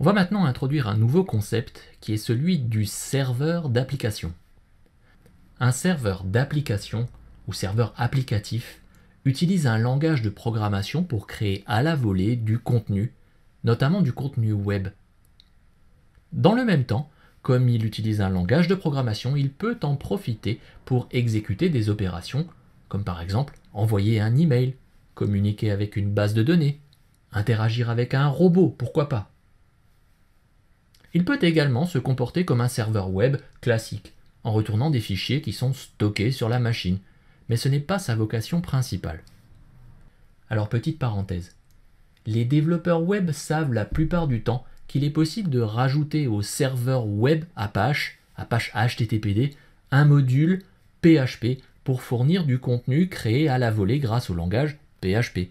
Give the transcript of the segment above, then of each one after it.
On va maintenant introduire un nouveau concept qui est celui du serveur d'application. Un serveur d'application ou serveur applicatif utilise un langage de programmation pour créer à la volée du contenu, notamment du contenu web. Dans le même temps, comme il utilise un langage de programmation, il peut en profiter pour exécuter des opérations, comme par exemple envoyer un email, communiquer avec une base de données, interagir avec un robot, pourquoi pas. Il peut également se comporter comme un serveur web classique, en retournant des fichiers qui sont stockés sur la machine, mais ce n'est pas sa vocation principale. Alors petite parenthèse. Les développeurs web savent la plupart du temps qu'il est possible de rajouter au serveur web Apache, Apache HTTPD, un module PHP pour fournir du contenu créé à la volée grâce au langage PHP.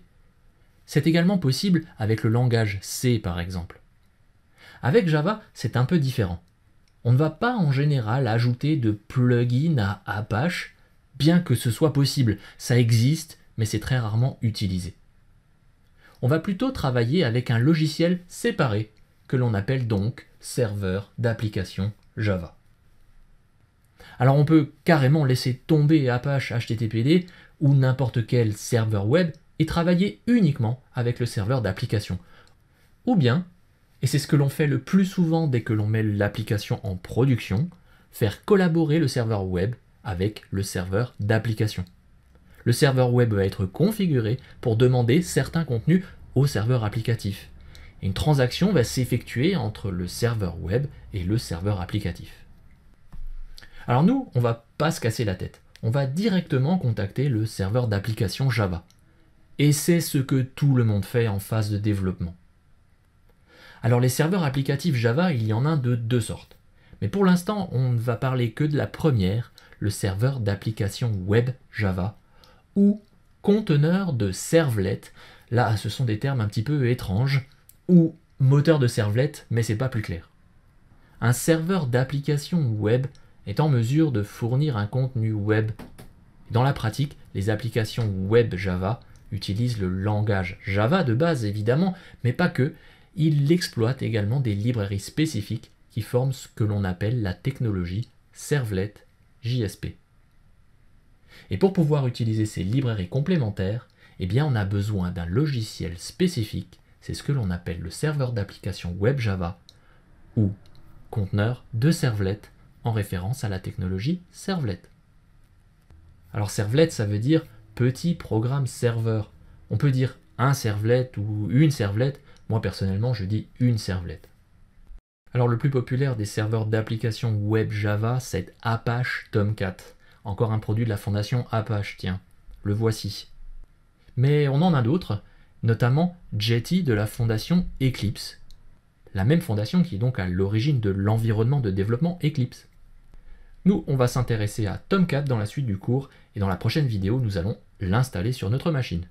C'est également possible avec le langage C par exemple. Avec Java, c'est un peu différent. On ne va pas en général ajouter de plugin à Apache, bien que ce soit possible. Ça existe, mais c'est très rarement utilisé. On va plutôt travailler avec un logiciel séparé, que l'on appelle donc serveur d'application Java. Alors on peut carrément laisser tomber Apache HTTPD ou n'importe quel serveur web et travailler uniquement avec le serveur d'application. Ou bien et c'est ce que l'on fait le plus souvent dès que l'on met l'application en production, faire collaborer le serveur web avec le serveur d'application. Le serveur web va être configuré pour demander certains contenus au serveur applicatif. Une transaction va s'effectuer entre le serveur web et le serveur applicatif. Alors nous, on va pas se casser la tête. On va directement contacter le serveur d'application Java. Et c'est ce que tout le monde fait en phase de développement. Alors les serveurs applicatifs Java, il y en a de deux sortes. Mais pour l'instant, on ne va parler que de la première, le serveur d'application web Java, ou conteneur de servlet. Là, ce sont des termes un petit peu étranges, ou moteur de servlet, mais c'est pas plus clair. Un serveur d'application web est en mesure de fournir un contenu web. Dans la pratique, les applications web Java utilisent le langage Java de base évidemment, mais pas que, il exploite également des librairies spécifiques qui forment ce que l'on appelle la technologie Servlet JSP. Et pour pouvoir utiliser ces librairies complémentaires, eh bien on a besoin d'un logiciel spécifique, c'est ce que l'on appelle le serveur d'application web Java ou conteneur de Servlet en référence à la technologie Servlet. Alors Servlet ça veut dire petit programme serveur. On peut dire un servlette ou une servlette. Moi personnellement, je dis une servlette. Alors le plus populaire des serveurs d'applications web Java, c'est Apache Tomcat. Encore un produit de la fondation Apache, tiens. Le voici. Mais on en a d'autres, notamment Jetty de la fondation Eclipse. La même fondation qui est donc à l'origine de l'environnement de développement Eclipse. Nous, on va s'intéresser à Tomcat dans la suite du cours, et dans la prochaine vidéo, nous allons l'installer sur notre machine.